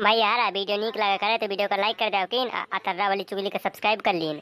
भाई यार वीडियो नीक लगा करे तो वीडियो को लाइक कर दो किन अतर्रा वाली चुगली का सब्सक्राइब कर लीन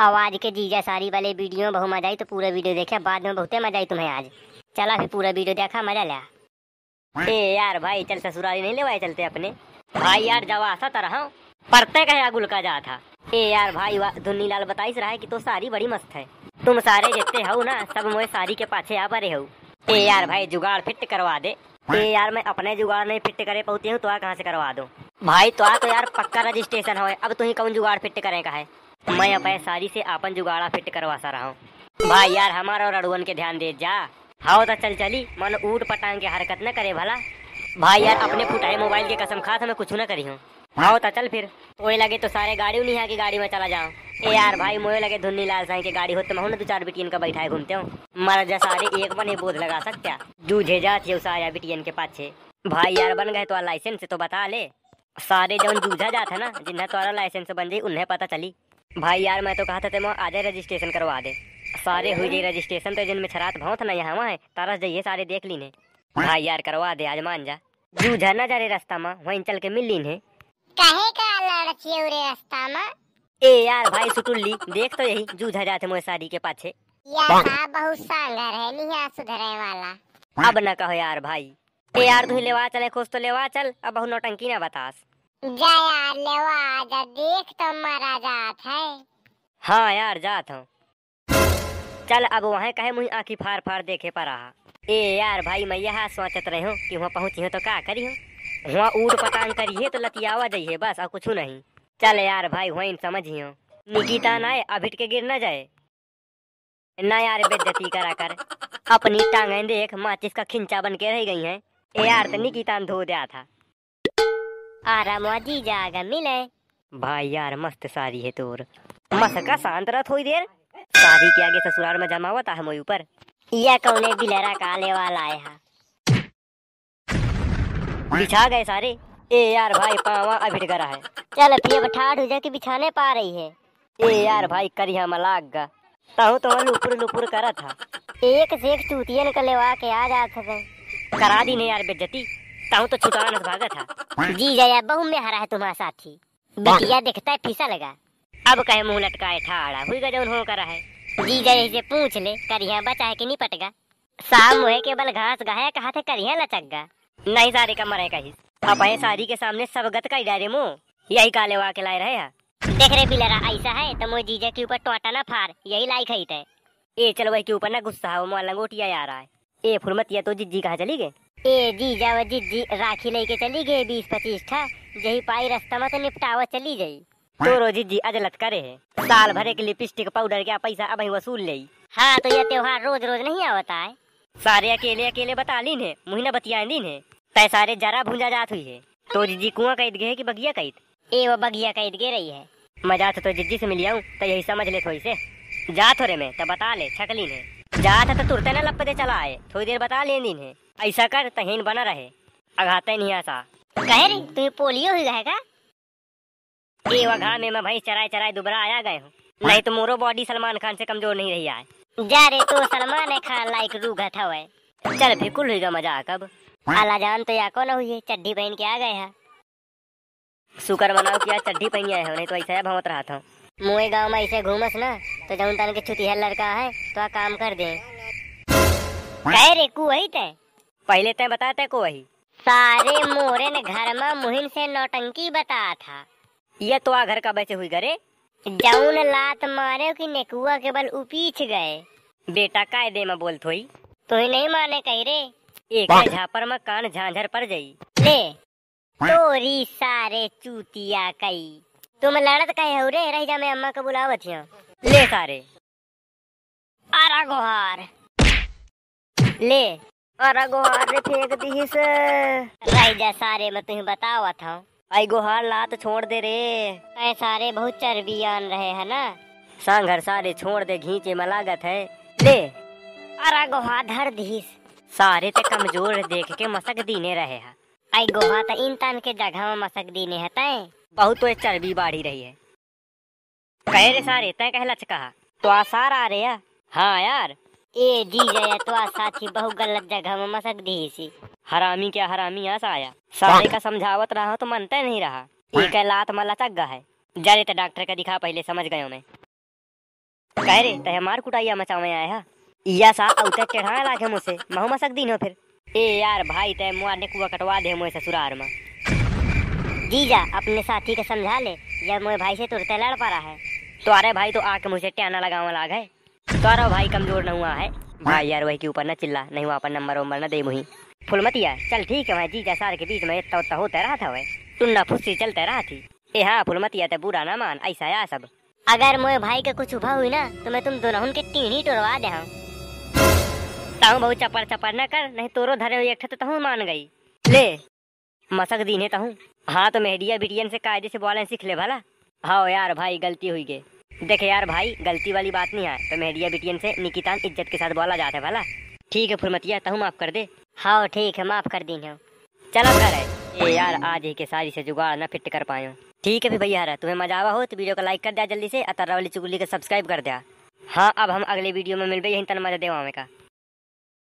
और आज के जीजा सारी वाले वीडियो में बहुत मजा आई तो पूरा वीडियो देखे बाद में बहुत मजा आई तुम्हें आज चला फिर पूरा वीडियो देखा मजा लिया ए यार भाई चल ससुराली नहीं ले चलते अपने भाई यार जब आसा तरह हाँ? पढ़ते कहे अगुल का जा था ए यार भाई धुन्नी लाल बताई रहा है की तो सारी बड़ी मस्त है तुम सारे जितने हो ना सब मुझे सारी के पाछे आ रहे हो ए यार भाई जुगाड़ फिट करवा दे ए यार मैं अपने जुगाड़ नहीं फिट करे पहुंची हूँ तो कहाँ से करवा दो भाई तो आ तो यार पक्का रजिस्ट्रेशन हो अब तुम्हें कौन जुगाड़ फिट करे का है मैं अपने सारी से अपन जुगाड़ा फिट करवा सा रहा हूँ भाई यार हमारा और अड़वन के ध्यान दे जा हाओ तो चल चली मन ऊट पटांग की हरकत न करे भला भाई यार अपने फुटाए मोबाइल की कसम खा था मैं कुछ न करी हूँ आओ तो चल फिर कोई लगे तो सारे गाड़ी उन्हीं है की गाड़ी में चला जाओ ए यार भाई मोए लगे धुन्नी लाल साई की गाड़ी हो तो मैं दो चार बिटियन का बैठा घूमते हूँ मारा जा सारे एक बने बोध लगा सकता जूझे जाती उसाया बिटियन के पाछे भाई यार बन गए तो लाइसेंस तो बता ले सारे जब जूझा जाता ना जिन्हें तुम्हारा तो लाइसेंस बन जाए उन्हें पता चली भाई यार मैं तो कहा था तेमो आज रजिस्ट्रेशन करवा दे सारे हुई रजिस्ट्रेशन तो जिनमें छरात भाव था ना यहाँ वहाँ तारस जाइए सारे देख लीने भाई यार करवा दे आज मान जा जूझा झरना जा रे रास्ता माँ वहीं चल के मिल लीन है काहे का लड़की उरे रास्ता में ए यार भाई सुटुल्ली देख तो यही जूझा जाते मोए शादी के पाछे यार बहुत सांगर है लिया सुधरे वाला अब ना कहो यार भाई ए यार तू लेवा चले खोज तो लेवा चल अब बहु नौटंकी ना बतास जा यार लेवा जा देख तो मरा जात है हाँ यार जात हूँ चल अब वहाँ कहे मुझे आँखी फार फार देखे पर रहा ए यार भाई मैं यहाँ सोचत रहे हूँ कि वहाँ पहुँची हूँ तो का करी हूँ वहाँ ऊट तो पटांग करिए तो लतियावा जाइए बस और कुछ नहीं चल यार भाई वही समझियो निकिता ना अभिट के गिर ना जाए ना यार बेदती करा कर अपनी टांग देख माचिस का खिंचा बन के रह गई है ए यार तो निकिता धो दिया था आराम जी जागा मिले भाई यार मस्त सारी है तोर का शांत रहा थोड़ी देर सारी के आगे ससुराल में जमा हुआ था हम ऊपर यह कौन बिलेरा काले वाला आया बिछा गए सारे ए यार भाई पावा अभी गरा है चल अभी अब बठाठ हो जाके बिछाने पा रही है ए यार भाई करी हम लाग गा तहु तो लुपुर लुपुर करा था एक से एक चूतियन का लेवा के आ जा सके करा दी नहीं यार बेजती ताऊ तो छुटान भागा था जी गया बहु में हरा है तुम्हारा साथी बिटिया देखता है फीसा लगा अब कहे मुंह लटकाए ठाड़ा हुई गजन हो करा है जी गए से पूछ ले करिया बचा है कि नहीं पटगा शाम हुए केवल घास गाया कहा थे करिया लचक गा नहीं सारे का मरे कही अब सारी के सामने सब गत का डायरे मुँह यही काले वा के लाए रहे हैं देख रहे पिलरा ऐसा है तो मुझे जीजा के ऊपर टोटा ना फार यही लाई खाई थे ए चलो वही के ऊपर ना गुस्सा हो मोहल्ला गोटिया आ रहा है ए फुरमतिया तो जिज्जी कहा चली गए ए जीजा व जिज्जी राखी लेके चली गए बीस पच्चीस था यही पाई रास्ता में तो निपटावा चली गयी तो रो जी अजलत करे है साल भरे के लिपस्टिक पाउडर के पैसा अब वसूल ले हाँ तो यह त्योहार रोज रोज नहीं आता है सारे अकेले अकेले बता लीन है मुहिना बतिया दीन है तय सारे जरा भूंजा जात हुई है तो जिजी कुआ कैद गए की बगिया कैद ए वो बगिया कैद गे रही है मजा तो जिजी से मिल जाऊँ तो यही समझ ले थोड़ी से जा थोड़े में तो बता ले छकलीन है जा था तो तुरते ना दे चला आए थोड़ी देर बता ले दिन है ऐसा कर तहीन बना रहे अघाते नहीं आसा कह रही तुम्हें पोलियो ही रहेगा ये ए में मैं भाई चराए चराए दुबरा आया गए हूँ नहीं तो मोरो बॉडी सलमान खान से कमजोर नहीं रही आए जा रे तो सलमान खान लाइक रू था वे चल बिल्कुल हुई मजा कब आला जान तो या को ना हुई चड्डी पहन के आ गए हैं शुक्र मनाओ कि आज चड्डी पहन आए हो नहीं तो ऐसे है भवत रहा था मुए गांव में ऐसे घूमस ना तो जौन तन के छुट्टी है लड़का है तो आ काम कर दे कह रे को वही ते पहले ते बताते को वही सारे मोरे ने घर में मुहिन से नौटंकी बता था ये तो आ घर का बचे हुई घरे जाऊन लात मारे की नेकुआ बल उपीछ गए बेटा कायदे में बोल थोई तो ही नहीं माने कह रे एक झापर में कान झांझर पर जाई ले तोरी सारे चूतिया कई तुम लड़त कहे हो रे रह जा मैं अम्मा को बुलावा थी ले सारे आरा गोहार ले आरा गोहार रे फेंक दी रह जा सारे मैं तुम्हें बतावा था आई गोहार लात छोड़ दे रे ऐ सारे बहुत चर्बी आन रहे है ना सांगर सारे छोड़ दे घींचे में लागत है ले अरे गोहा धर धीस सारे ते कमजोर देख के मसक दीने रहे है आई गोहा तो इन तन के जगह में मसक दीने है तय बहुत तो चर्बी बाढ़ी रही है कह रे सारे तय कह लचका तो आसार आ रहे हाँ यार ए दी गया तो आ साथी बहु गलत जगह में मसक दी सी हरामी क्या हरामी यहाँ आया सारे का समझावत रहा तो मनते नहीं रहा एक लात में लचक गए है तो डॉक्टर का दिखा पहले समझ गयो मैं कह रे तो मार कुटाइया मचावे आया है या सा औते चढ़ा लागे मुझसे महु मसक दी फिर ए यार भाई तय मुआ नेकुआ कटवा दे मोए ससुरार में जीजा अपने साथी के समझा ले या मोए भाई से तुरते लड़ पा रहा है तो भाई तो आके मुझे टहना लगावा लाग है सौरव भाई कमजोर न हुआ है हम्म। भाई यार वही के ऊपर ना चिल्ला नहीं हुआ अपन नंबर वम्बर ना दे मुही फुलमतिया चल ठीक है भाई जीजा सार के बीच में इतना उत्ता होता रहा था वह तुम फुस्सी चलते रहा थी ए हाँ फुलमतिया तो बुरा ना मान ऐसा या सब अगर मोए भाई का कुछ उभा हुई ना तो मैं तुम दोनों उनके टीढ़ी टोरवा दे ताहू बहुत चपर चपर न कर नहीं तोरो धरे हुई तो तहु मान गई ले मसक दीने तहु हाँ तो मेहडिया बिटियन से कायदे से बोलने सीख ले भला हाँ यार भाई गलती हुई गई देखे यार भाई गलती वाली बात नहीं है तो मेहरिया बिटियन से निकितान इज्जत के साथ बोला जाता है भला ठीक है फुरमतिया तो माफ कर दे हाँ ठीक है माफ कर दी हूँ चलो घर है ये यार आज ही के सारी से जुगाड़ ना फिट कर पाए ठीक है भी भैया तुम्हें मजा आवा हो तो वीडियो को लाइक कर दिया जल्दी से अतर वाली चुगली को सब्सक्राइब कर दिया हाँ अब हम अगले वीडियो में मिल गए यहीं तन मजा देवा का